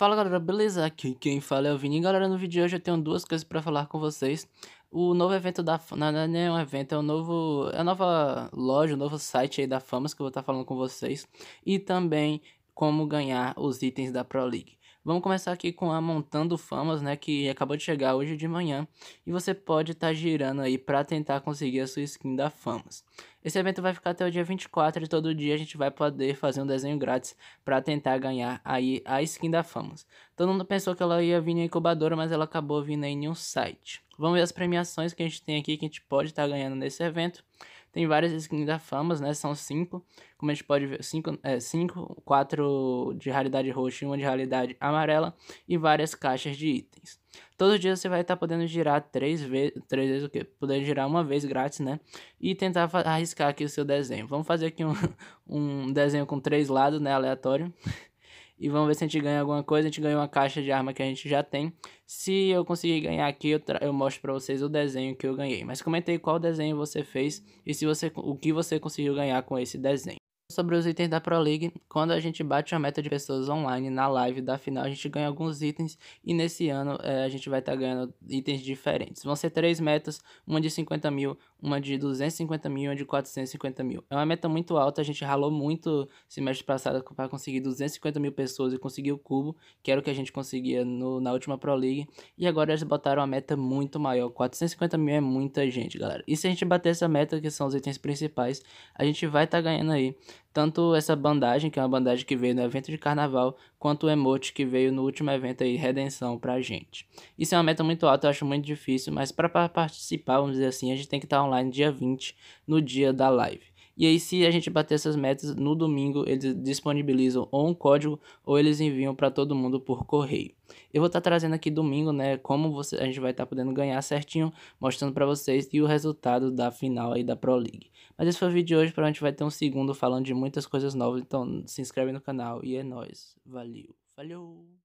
Fala galera, beleza? Aqui quem fala é o Vini. Galera, no vídeo de hoje eu tenho duas coisas para falar com vocês. O novo evento da... Não, não é um evento, é um novo... É a nova loja, o um novo site aí da Famas que eu vou estar tá falando com vocês. E também como ganhar os itens da Pro League. Vamos começar aqui com a Montando Famas, né, que acabou de chegar hoje de manhã, e você pode estar tá girando aí para tentar conseguir a sua skin da Famas. Esse evento vai ficar até o dia 24 e todo dia a gente vai poder fazer um desenho grátis para tentar ganhar aí a skin da Famas. Todo mundo pensou que ela ia vir em incubadora, mas ela acabou vindo em um site. Vamos ver as premiações que a gente tem aqui que a gente pode estar tá ganhando nesse evento. Tem várias skins da fama, né? São cinco. Como a gente pode ver, cinco, é, cinco, quatro de raridade roxa e uma de raridade amarela. E várias caixas de itens. todos os dias você vai estar tá podendo girar três vezes, três vezes o quê? Poder girar uma vez grátis, né? E tentar arriscar aqui o seu desenho. Vamos fazer aqui um, um desenho com três lados, né? Aleatório e vamos ver se a gente ganha alguma coisa. A gente ganhou uma caixa de arma que a gente já tem. Se eu conseguir ganhar aqui, eu, eu mostro para vocês o desenho que eu ganhei. Mas comentei qual desenho você fez e se você, o que você conseguiu ganhar com esse desenho sobre os itens da Pro League. Quando a gente bate a meta de pessoas online na live da final, a gente ganha alguns itens e nesse ano é, a gente vai estar tá ganhando itens diferentes. Vão ser três metas, uma de 50 mil, uma de 250 mil e uma de 450 mil. É uma meta muito alta, a gente ralou muito semestre passado para conseguir 250 mil pessoas e conseguir o cubo, que era o que a gente conseguia no, na última Pro League. E agora eles botaram uma meta muito maior, 450 mil é muita gente, galera. E se a gente bater essa meta, que são os itens principais, a gente vai estar tá ganhando aí tanto essa bandagem, que é uma bandagem que veio no evento de carnaval, quanto o emote que veio no último evento aí, Redenção, pra gente. Isso é uma meta muito alta, eu acho muito difícil, mas para participar, vamos dizer assim, a gente tem que estar tá online dia 20, no dia da live. E aí, se a gente bater essas metas, no domingo eles disponibilizam ou um código ou eles enviam para todo mundo por correio. Eu vou estar tá trazendo aqui domingo, né, como você, a gente vai estar tá podendo ganhar certinho, mostrando para vocês e o resultado da final aí da Pro League. Mas esse foi o vídeo de hoje, para a gente vai ter um segundo falando de muitas coisas novas, então se inscreve no canal e é nóis. Valeu. Valeu.